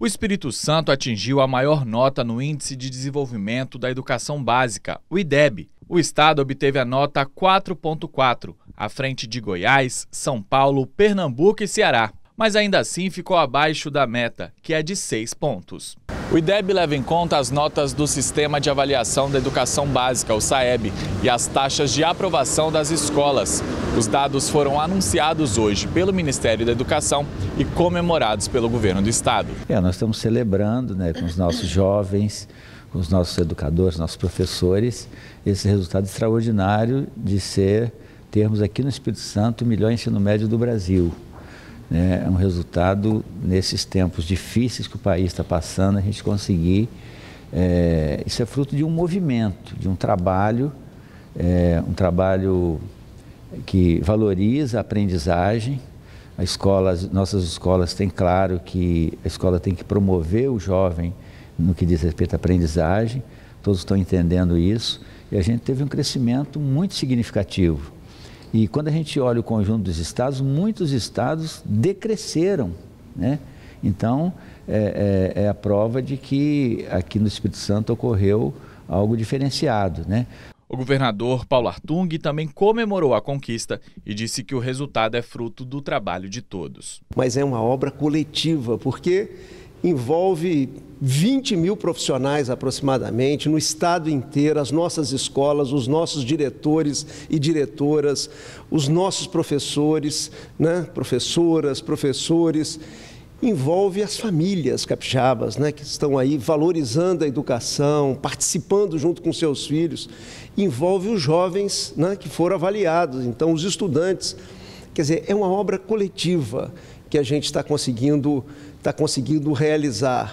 O Espírito Santo atingiu a maior nota no Índice de Desenvolvimento da Educação Básica, o IDEB. O estado obteve a nota 4.4, à frente de Goiás, São Paulo, Pernambuco e Ceará, mas ainda assim ficou abaixo da meta, que é de 6 pontos. O IDEB leva em conta as notas do Sistema de Avaliação da Educação Básica, o SAEB, e as taxas de aprovação das escolas. Os dados foram anunciados hoje pelo Ministério da Educação e comemorados pelo governo do Estado. É, nós estamos celebrando né, com os nossos jovens, com os nossos educadores, nossos professores, esse resultado extraordinário de ser termos aqui no Espírito Santo o melhor ensino médio do Brasil né, é um resultado nesses tempos difíceis que o país está passando, a gente conseguir. É, isso é fruto de um movimento, de um trabalho, é, um trabalho que valoriza a aprendizagem. A escola, as nossas escolas têm claro que a escola tem que promover o jovem no que diz respeito à aprendizagem, todos estão entendendo isso, e a gente teve um crescimento muito significativo. E quando a gente olha o conjunto dos estados, muitos estados decresceram, né? Então, é, é, é a prova de que aqui no Espírito Santo ocorreu algo diferenciado, né? O governador Paulo Artung também comemorou a conquista e disse que o resultado é fruto do trabalho de todos. Mas é uma obra coletiva, porque envolve 20 mil profissionais aproximadamente, no estado inteiro, as nossas escolas, os nossos diretores e diretoras, os nossos professores, né? professoras, professores. Envolve as famílias capixabas, né, que estão aí valorizando a educação, participando junto com seus filhos. Envolve os jovens né, que foram avaliados, então, os estudantes Quer dizer, é uma obra coletiva que a gente está conseguindo, tá conseguindo realizar.